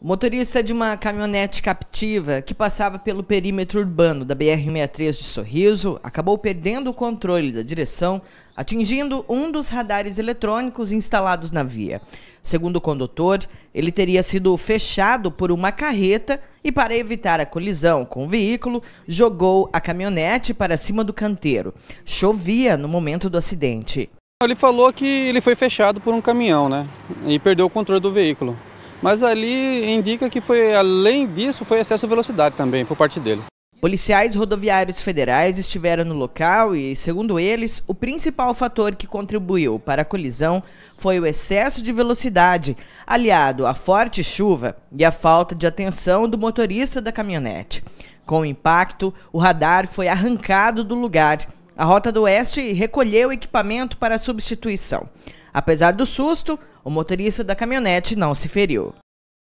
O motorista de uma caminhonete captiva que passava pelo perímetro urbano da BR-63 de Sorriso acabou perdendo o controle da direção, atingindo um dos radares eletrônicos instalados na via. Segundo o condutor, ele teria sido fechado por uma carreta e, para evitar a colisão com o veículo, jogou a caminhonete para cima do canteiro. Chovia no momento do acidente. Ele falou que ele foi fechado por um caminhão, né? E perdeu o controle do veículo. Mas ali indica que foi, além disso, foi excesso de velocidade também por parte dele. Policiais rodoviários federais estiveram no local e, segundo eles, o principal fator que contribuiu para a colisão foi o excesso de velocidade, aliado à forte chuva e à falta de atenção do motorista da caminhonete. Com o impacto, o radar foi arrancado do lugar. A Rota do Oeste recolheu equipamento para substituição. Apesar do susto, o motorista da caminhonete não se feriu.